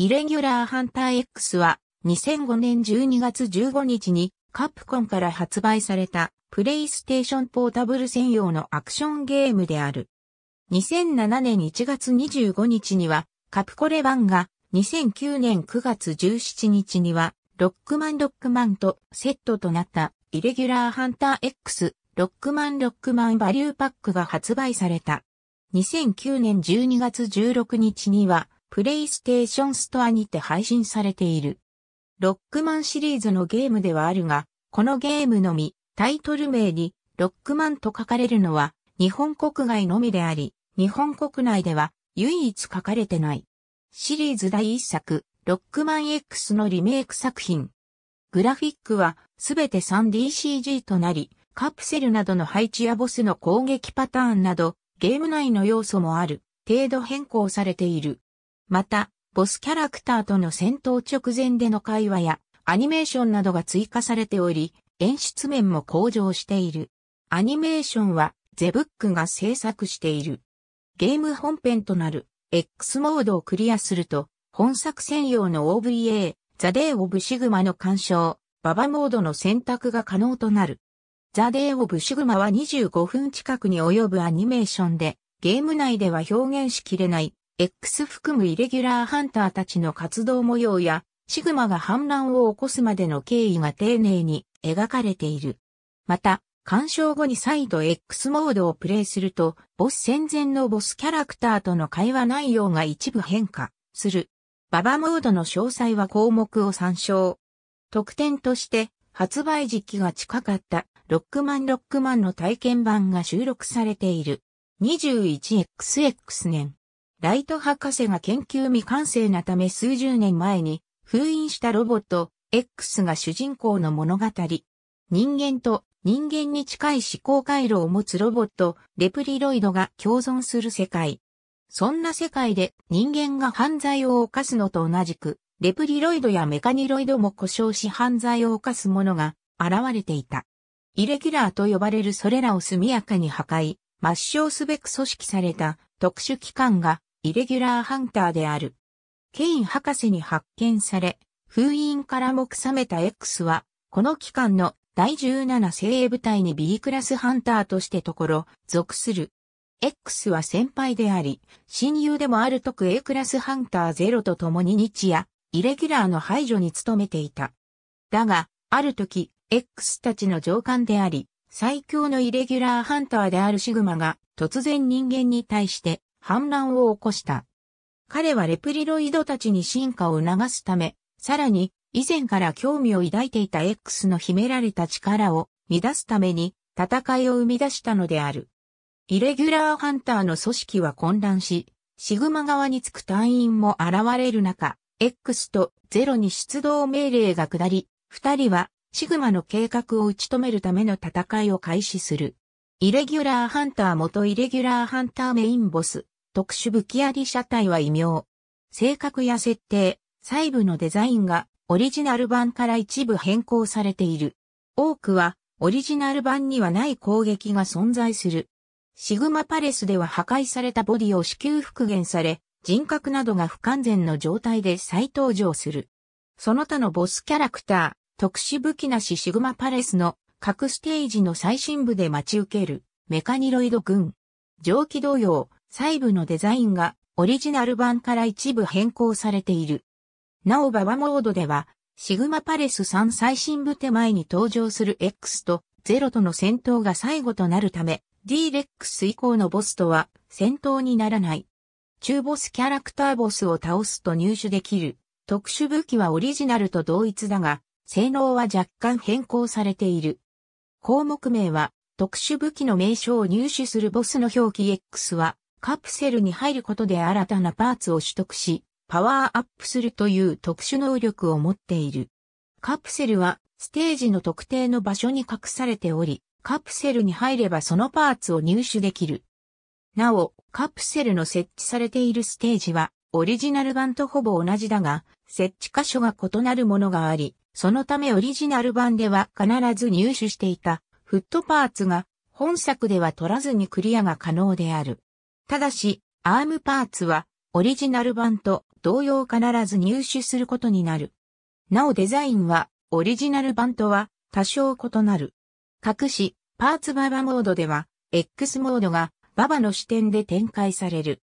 イレギュラーハンター X は2005年12月15日にカプコンから発売されたプレイステーションポータブル専用のアクションゲームである。2007年1月25日にはカプコレ版が2009年9月17日にはロックマンロックマンとセットとなったイレギュラーハンター X ロックマンロックマンバリューパックが発売された。2009年12月16日にはプレイステーションストアにて配信されている。ロックマンシリーズのゲームではあるが、このゲームのみ、タイトル名にロックマンと書かれるのは日本国外のみであり、日本国内では唯一書かれてない。シリーズ第一作、ロックマン X のリメイク作品。グラフィックはすべて 3DCG となり、カプセルなどの配置やボスの攻撃パターンなど、ゲーム内の要素もある、程度変更されている。また、ボスキャラクターとの戦闘直前での会話やアニメーションなどが追加されており、演出面も向上している。アニメーションはゼブックが制作している。ゲーム本編となる X モードをクリアすると、本作専用の OVA、ザ・デイ・オブ・シグマの干渉、ババモードの選択が可能となる。ザ・デイ・オブ・シグマは25分近くに及ぶアニメーションで、ゲーム内では表現しきれない X 含むイレギュラーハンターたちの活動模様や、シグマが反乱を起こすまでの経緯が丁寧に描かれている。また、鑑賞後に再度 X モードをプレイすると、ボス戦前のボスキャラクターとの会話内容が一部変化する。ババモードの詳細は項目を参照。特典として、発売時期が近かったロックマンロックマンの体験版が収録されている。21XX 年ライト博士が研究未完成なため数十年前に封印したロボット X が主人公の物語。人間と人間に近い思考回路を持つロボットレプリロイドが共存する世界。そんな世界で人間が犯罪を犯すのと同じく、レプリロイドやメカニロイドも故障し犯罪を犯す者が現れていた。イレギュラーと呼ばれるそれらを速やかに破壊、抹消すべく組織された特殊機関がイレギュラーハンターである。ケイン博士に発見され、封印から目覚めた X は、この期間の第17精鋭部隊に B クラスハンターとしてところ、属する。X は先輩であり、親友でもある特 A クラスハンター0と共に日夜、イレギュラーの排除に努めていた。だが、ある時、X たちの上官であり、最強のイレギュラーハンターであるシグマが、突然人間に対して、反乱を起こした。彼はレプリロイドたちに進化を促すため、さらに以前から興味を抱いていた X の秘められた力を乱すために戦いを生み出したのである。イレギュラーハンターの組織は混乱し、シグマ側につく隊員も現れる中、X とゼロに出動命令が下り、二人はシグマの計画を打ち止めるための戦いを開始する。イレギュラーハンター元イレギュラーハンターメインボス、特殊武器あり車体は異名。性格や設定、細部のデザインがオリジナル版から一部変更されている。多くはオリジナル版にはない攻撃が存在する。シグマパレスでは破壊されたボディを至急復元され、人格などが不完全の状態で再登場する。その他のボスキャラクター、特殊武器なしシグマパレスの各ステージの最深部で待ち受けるメカニロイド群。蒸気同様、細部のデザインがオリジナル版から一部変更されている。なおババモードでは、シグマパレス3最深部手前に登場する X とゼロとの戦闘が最後となるため、D レックス以降のボスとは戦闘にならない。中ボスキャラクターボスを倒すと入手できる。特殊武器はオリジナルと同一だが、性能は若干変更されている。項目名は、特殊武器の名称を入手するボスの表記 X は、カプセルに入ることで新たなパーツを取得し、パワーアップするという特殊能力を持っている。カプセルは、ステージの特定の場所に隠されており、カプセルに入ればそのパーツを入手できる。なお、カプセルの設置されているステージは、オリジナル版とほぼ同じだが、設置箇所が異なるものがあり、そのためオリジナル版では必ず入手していたフットパーツが本作では取らずにクリアが可能である。ただし、アームパーツはオリジナル版と同様必ず入手することになる。なおデザインはオリジナル版とは多少異なる。隠し、パーツババモードでは X モードがババの視点で展開される。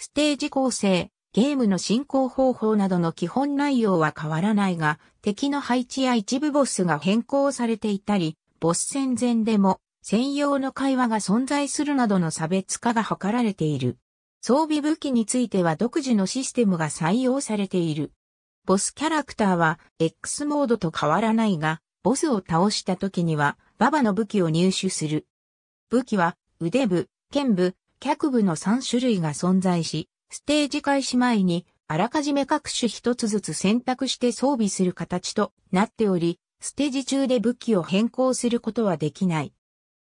ステージ構成、ゲームの進行方法などの基本内容は変わらないが、敵の配置や一部ボスが変更されていたり、ボス戦前でも専用の会話が存在するなどの差別化が図られている。装備武器については独自のシステムが採用されている。ボスキャラクターは X モードと変わらないが、ボスを倒した時にはババの武器を入手する。武器は腕部、剣部、脚部の3種類が存在し、ステージ開始前に、あらかじめ各種一つずつ選択して装備する形となっており、ステージ中で武器を変更することはできない。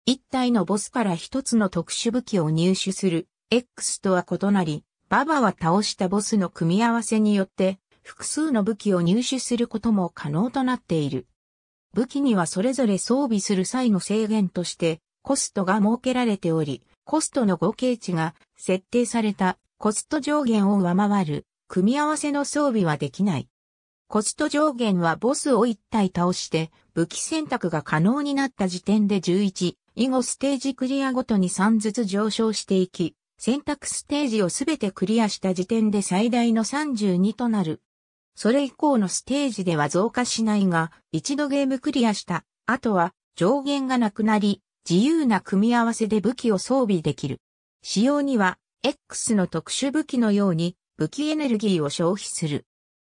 一体のボスから一つの特殊武器を入手する X とは異なり、ババは倒したボスの組み合わせによって複数の武器を入手することも可能となっている。武器にはそれぞれ装備する際の制限としてコストが設けられており、コストの合計値が設定されたコスト上限を上回る、組み合わせの装備はできない。コスト上限はボスを1体倒して、武器選択が可能になった時点で11、以後ステージクリアごとに3ずつ上昇していき、選択ステージをすべてクリアした時点で最大の32となる。それ以降のステージでは増加しないが、一度ゲームクリアした、後は上限がなくなり、自由な組み合わせで武器を装備できる。仕様には X の特殊武器のように武器エネルギーを消費する。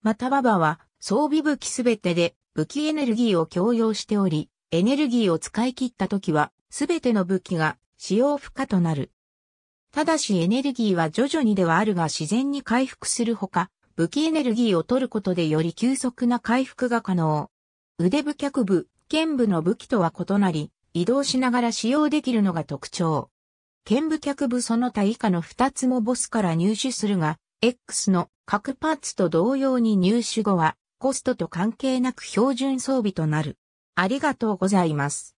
またババは装備武器すべてで武器エネルギーを共用しており、エネルギーを使い切った時はすべての武器が使用不可となる。ただしエネルギーは徐々にではあるが自然に回復するほか、武器エネルギーを取ることでより急速な回復が可能。腕部脚部、剣部の武器とは異なり、移動しながら使用できるのが特徴。剣部客部その他以下の2つもボスから入手するが、X の各パーツと同様に入手後は、コストと関係なく標準装備となる。ありがとうございます。